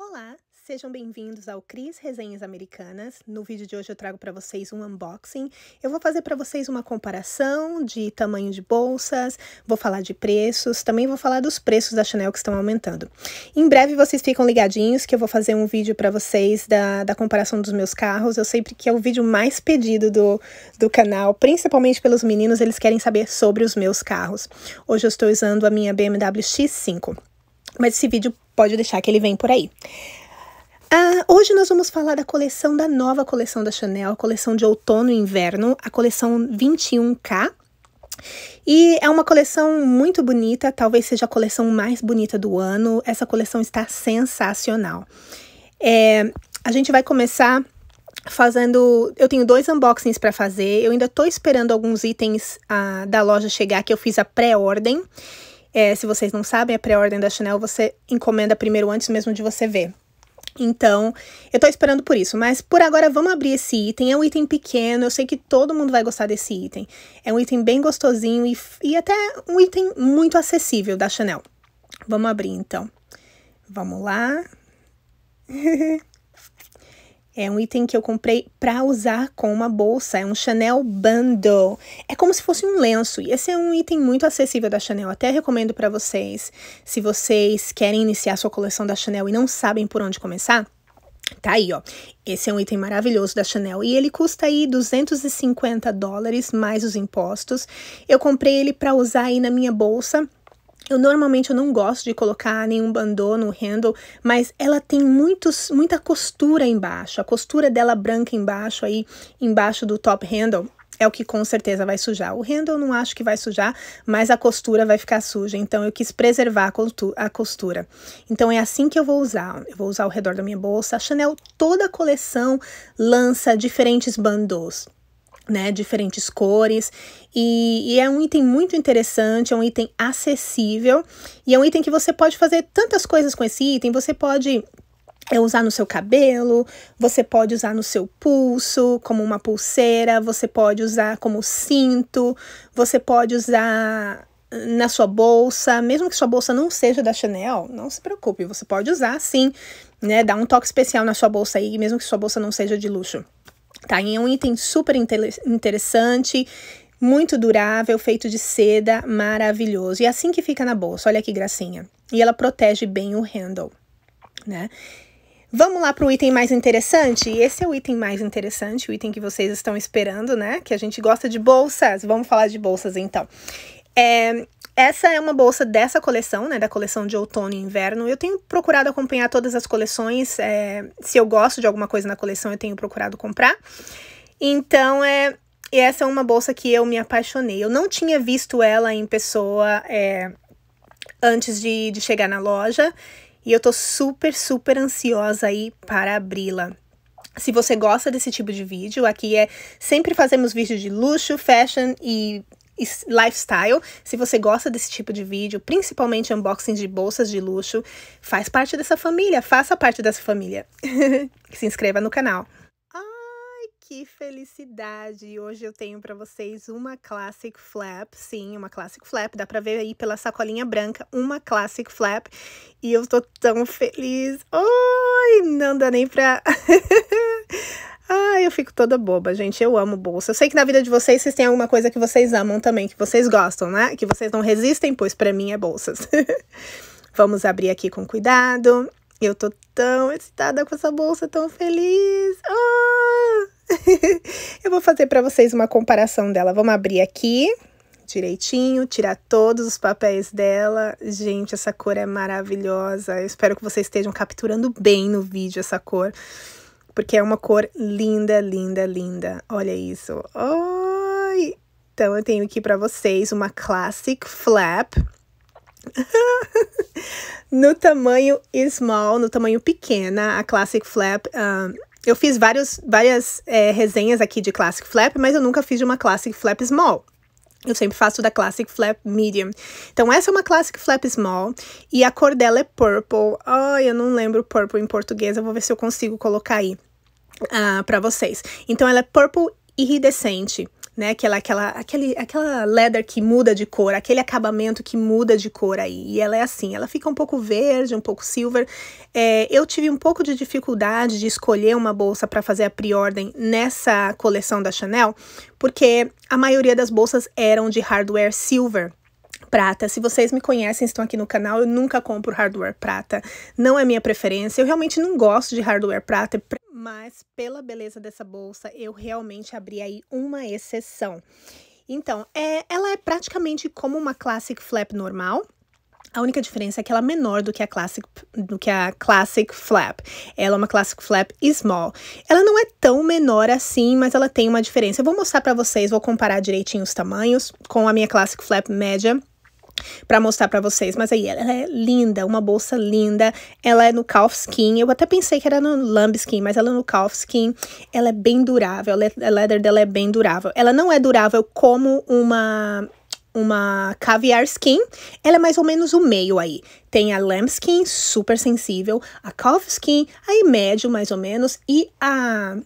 Olá, sejam bem-vindos ao Cris Resenhas Americanas. No vídeo de hoje eu trago para vocês um unboxing. Eu vou fazer para vocês uma comparação de tamanho de bolsas, vou falar de preços, também vou falar dos preços da Chanel que estão aumentando. Em breve vocês ficam ligadinhos que eu vou fazer um vídeo para vocês da, da comparação dos meus carros. Eu sempre que é o vídeo mais pedido do, do canal, principalmente pelos meninos, eles querem saber sobre os meus carros. Hoje eu estou usando a minha BMW X5. Mas esse vídeo pode deixar que ele vem por aí. Ah, hoje nós vamos falar da coleção da nova coleção da Chanel, a coleção de outono e inverno, a coleção 21K. E é uma coleção muito bonita, talvez seja a coleção mais bonita do ano. Essa coleção está sensacional. É, a gente vai começar fazendo. Eu tenho dois unboxings para fazer. Eu ainda estou esperando alguns itens ah, da loja chegar que eu fiz a pré-ordem. É, se vocês não sabem, a pré-ordem da Chanel você encomenda primeiro antes mesmo de você ver. Então, eu tô esperando por isso, mas por agora vamos abrir esse item. É um item pequeno, eu sei que todo mundo vai gostar desse item. É um item bem gostosinho e, e até um item muito acessível da Chanel. Vamos abrir então. Vamos lá. É um item que eu comprei para usar com uma bolsa, é um Chanel Bando. É como se fosse um lenço e esse é um item muito acessível da Chanel. Até recomendo para vocês, se vocês querem iniciar sua coleção da Chanel e não sabem por onde começar, Tá aí, ó. Esse é um item maravilhoso da Chanel e ele custa aí 250 dólares mais os impostos. Eu comprei ele para usar aí na minha bolsa eu normalmente eu não gosto de colocar nenhum bandô no handle, mas ela tem muitos, muita costura embaixo. A costura dela branca embaixo aí, embaixo do top handle, é o que com certeza vai sujar. O handle eu não acho que vai sujar, mas a costura vai ficar suja, então eu quis preservar a costura. Então é assim que eu vou usar, eu vou usar ao redor da minha bolsa. A Chanel, toda a coleção lança diferentes bandôs né, diferentes cores, e, e, é um item muito interessante, é um item acessível, e é um item que você pode fazer tantas coisas com esse item, você pode é, usar no seu cabelo, você pode usar no seu pulso, como uma pulseira, você pode usar como cinto, você pode usar na sua bolsa, mesmo que sua bolsa não seja da Chanel, não se preocupe, você pode usar sim, né, dar um toque especial na sua bolsa aí, mesmo que sua bolsa não seja de luxo. Tá? E é um item super interessante muito durável, feito de seda, maravilhoso. E é assim que fica na bolsa, olha que gracinha. E ela protege bem o handle, né? Vamos lá para o item mais interessante? Esse é o item mais interessante, o item que vocês estão esperando, né? Que a gente gosta de bolsas. Vamos falar de bolsas então. É, essa é uma bolsa dessa coleção, né, da coleção de outono e inverno. Eu tenho procurado acompanhar todas as coleções. É, se eu gosto de alguma coisa na coleção, eu tenho procurado comprar. Então, é, essa é uma bolsa que eu me apaixonei. Eu não tinha visto ela em pessoa é, antes de, de chegar na loja. E eu tô super, super ansiosa aí para abri-la. Se você gosta desse tipo de vídeo, aqui é sempre fazemos vídeo de luxo, fashion e lifestyle. Se você gosta desse tipo de vídeo, principalmente unboxings de bolsas de luxo, faz parte dessa família, faça parte dessa família. Se inscreva no canal. Ai, que felicidade! Hoje eu tenho para vocês uma classic flap, sim, uma classic flap, dá para ver aí pela sacolinha branca, uma classic flap, e eu tô tão feliz. Oi, não dá nem para Ai, eu fico toda boba, gente. Eu amo bolsa. Eu sei que na vida de vocês, vocês têm alguma coisa que vocês amam também, que vocês gostam, né? Que vocês não resistem, pois para mim é bolsas. Vamos abrir aqui com cuidado. Eu tô tão excitada com essa bolsa, tão feliz. Oh! eu vou fazer para vocês uma comparação dela. Vamos abrir aqui direitinho, tirar todos os papéis dela. Gente, essa cor é maravilhosa. Eu espero que vocês estejam capturando bem no vídeo essa cor porque é uma cor linda, linda, linda. Olha isso. Oi! Então, eu tenho aqui para vocês uma Classic Flap. no tamanho small, no tamanho pequena, a Classic Flap... Um, eu fiz vários, várias é, resenhas aqui de Classic Flap, mas eu nunca fiz de uma Classic Flap Small. Eu sempre faço da Classic Flap Medium. Então, essa é uma Classic Flap Small. E a cor dela é purple. Ai, oh, eu não lembro purple em português. Eu vou ver se eu consigo colocar aí uh, ah, para vocês. Então ela é purple iridescente. Né, aquela, aquela, aquele, aquela leather que muda de cor, aquele acabamento que muda de cor aí. E ela é assim, ela fica um pouco verde, um pouco silver. É, eu tive um pouco de dificuldade de escolher uma bolsa para fazer a pre-ordem nessa coleção da Chanel, porque a maioria das bolsas eram de hardware silver prata. Se vocês me conhecem, estão aqui no canal, eu nunca compro hardware prata. Não é minha preferência. Eu realmente não gosto de hardware prata, mas pela beleza dessa bolsa, eu realmente abri aí uma exceção. Então, é, ela é praticamente como uma classic flap normal, a única diferença é que ela é menor do que a Classic, do que a classic Flap. Ela é uma Classic Flap Small. Ela não é tão menor assim, mas ela tem uma diferença. Eu vou mostrar para vocês, vou comparar direitinho os tamanhos com a minha Classic Flap média para mostrar para vocês. Mas aí ela é linda, uma bolsa linda. Ela é no skin, Eu até pensei que era no lambskin, mas ela é no skin. Ela é bem durável. É, a leather dela é bem durável. Ela não é durável como uma uma caviar skin, ela é mais ou menos o meio aí. Tem a lambskin, super sensível, a calf skin, aí médio mais ou menos, e a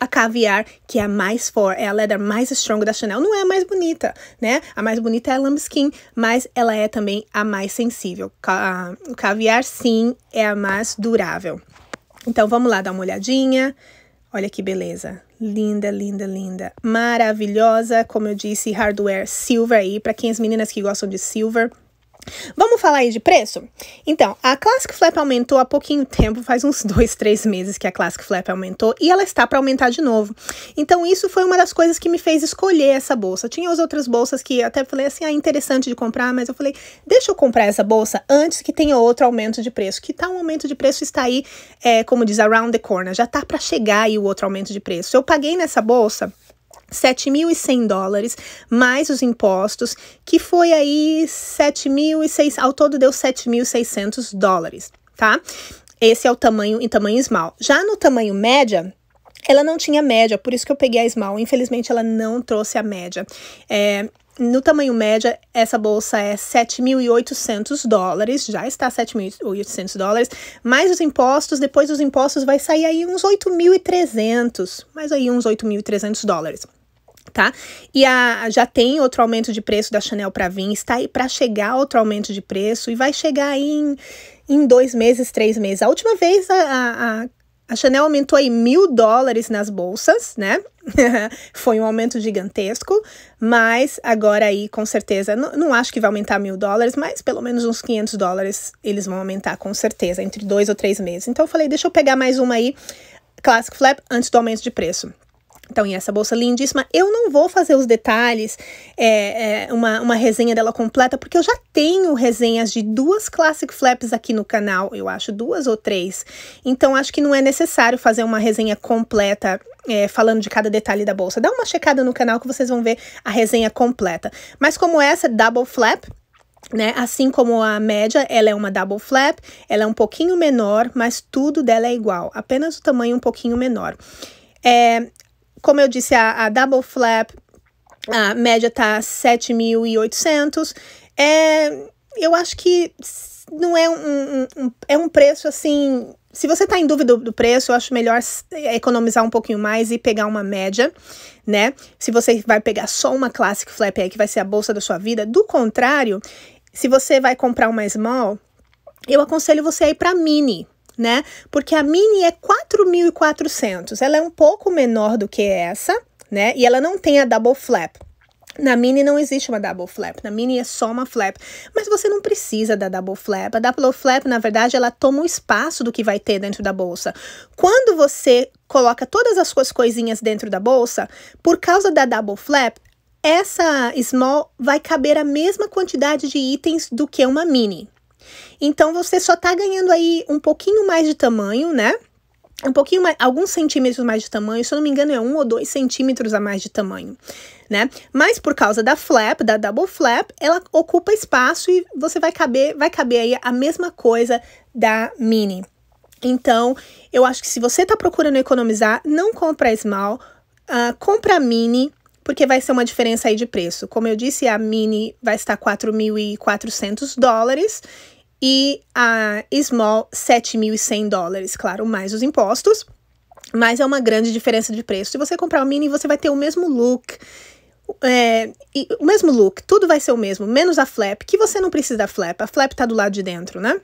a caviar, que é a mais forte, é a leather mais strong da Chanel. Não é a mais bonita, né? A mais bonita é a lambskin, mas ela é também a mais sensível. O caviar, sim, é a mais durável. Então, vamos lá dar uma olhadinha. Olha que beleza. Linda, linda, linda. Maravilhosa, como eu disse, hardware silver aí. Para quem as meninas que gostam de silver, Vamos falar aí de preço? Então, a Classic Flap aumentou há pouquinho tempo, faz uns dois, três meses que a Classic Flap aumentou e ela está para aumentar de novo. Então, isso foi uma das coisas que me fez escolher essa bolsa. Tinha as outras bolsas que até falei assim, ah, interessante de comprar, mas eu falei, deixa eu comprar essa bolsa antes que tenha outro aumento de preço. Que tal um aumento de preço está aí, é, como diz, around the corner, já está para chegar aí o outro aumento de preço. Eu paguei nessa bolsa 7.100 dólares, mais os impostos, que foi aí 7.600, ao todo deu 7.600 dólares, tá? Esse é o tamanho em tamanho small. Já no tamanho média, ela não tinha média, por isso que eu peguei a small. Infelizmente, ela não trouxe a média. É, no tamanho média, essa bolsa é 7.800 dólares, já está 7.800 dólares, mais os impostos, depois dos impostos vai sair aí uns 8.300, mais aí uns 8.300 dólares tá? E a, já tem outro aumento de preço da Chanel para vir, está aí para chegar outro aumento de preço e vai chegar aí em, em dois meses, três meses. A última vez a, a, a Chanel aumentou aí mil dólares nas bolsas, né? Foi um aumento gigantesco, mas agora aí com certeza, não, não acho que vai aumentar mil dólares, mas pelo menos uns 500 dólares eles vão aumentar com certeza, entre dois ou três meses. Então eu falei, deixa eu pegar mais uma aí, Classic Flap, antes do aumento de preço. Então, e essa bolsa lindíssima. Eu não vou fazer os detalhes, é, é, uma, uma resenha dela completa, porque eu já tenho resenhas de duas Classic Flaps aqui no canal, eu acho, duas ou três. Então, acho que não é necessário fazer uma resenha completa é, falando de cada detalhe da bolsa. Dá uma checada no canal que vocês vão ver a resenha completa. Mas como essa, é Double Flap, né? Assim como a média, ela é uma double flap, ela é um pouquinho menor, mas tudo dela é igual, apenas o tamanho um pouquinho menor. É, como eu disse, a, a double flap, a média tá 7.800. É, eu acho que não é um, um, um, é um preço assim. Se você está em dúvida do preço, eu acho melhor economizar um pouquinho mais e pegar uma média, né? Se você vai pegar só uma Classic Flap aí, que vai ser a bolsa da sua vida. Do contrário, se você vai comprar uma small, eu aconselho você a ir para mini, né? Porque a mini é 4.400, ela é um pouco menor do que essa, né? E ela não tem a double flap. Na mini não existe uma double flap, na mini é só uma flap, mas você não precisa da double flap. A double flap, na verdade, ela toma o um espaço do que vai ter dentro da bolsa. Quando você coloca todas as suas coisinhas dentro da bolsa, por causa da double flap, essa small vai caber a mesma quantidade de itens do que uma mini, então você só tá ganhando aí um pouquinho mais de tamanho, né? Um pouquinho mais, alguns centímetros mais de tamanho, se eu não me engano, é um ou dois centímetros a mais de tamanho, né? Mas por causa da flap, da double flap, ela ocupa espaço e você vai caber, vai caber aí a mesma coisa da mini. Então, eu acho que se você tá procurando economizar, não compra a small, uh, compra a mini, porque vai ser uma diferença aí de preço. Como eu disse, a mini vai estar 4.400 dólares e a Small 7.100 dólares, claro, mais os impostos. Mas é uma grande diferença de preço. Se você comprar o mini, você vai ter o mesmo look. É, o mesmo look, tudo vai ser o mesmo, menos a flap, que você não precisa da flap, a flap tá do lado de dentro, né?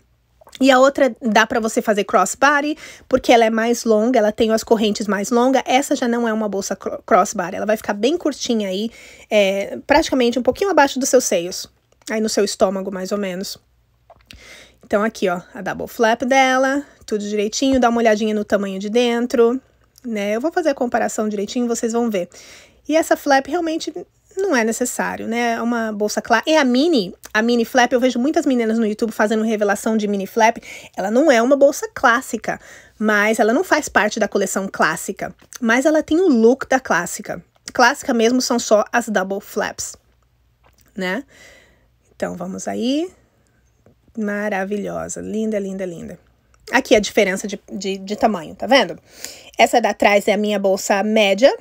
E a outra dá para você fazer crossbody, porque ela é mais longa, ela tem as correntes mais longas. Essa já não é uma bolsa crossbody, ela vai ficar bem curtinha aí, é, praticamente um pouquinho abaixo dos seus seios, aí no seu estômago mais ou menos. Então, aqui, ó, a double flap dela, tudo direitinho, dá uma olhadinha no tamanho de dentro, né? Eu vou fazer a comparação direitinho, vocês vão ver. E essa flap realmente não é necessário, né? É uma bolsa clara. E é a mini, a mini flap, eu vejo muitas meninas no YouTube fazendo revelação de mini flap. Ela não é uma bolsa clássica, mas ela não faz parte da coleção clássica. Mas ela tem o look da clássica. Clássica mesmo são só as double flaps, né? Então, vamos aí. Maravilhosa, linda, linda, linda. Aqui a diferença de, de, de tamanho, tá vendo? Essa da trás é a minha bolsa média,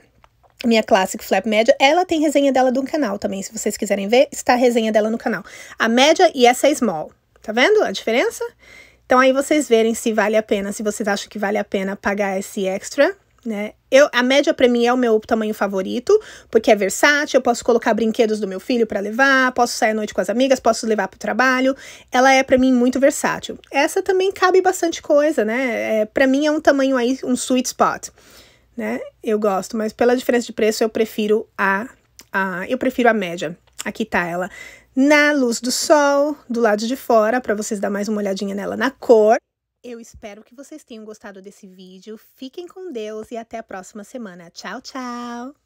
minha Classic Flap média. Ela tem resenha dela do canal também, se vocês quiserem ver, está a resenha dela no canal. A média e essa é small, tá vendo a diferença? Então aí vocês verem se vale a pena, se vocês acham que vale a pena pagar esse extra né? Eu, a média para mim é o meu tamanho favorito, porque é versátil, eu posso colocar brinquedos do meu filho para levar, posso sair à noite com as amigas, posso levar para o trabalho. Ela é para mim muito versátil. Essa também cabe bastante coisa, né? É, para mim é um tamanho aí, um sweet spot, né? Eu gosto, mas pela diferença de preço eu prefiro a, a eu prefiro a média. Aqui tá ela na luz do sol, do lado de fora, para vocês dar mais uma olhadinha nela na cor. Eu espero que vocês tenham gostado desse vídeo. Fiquem com Deus e até a próxima semana. Tchau, tchau!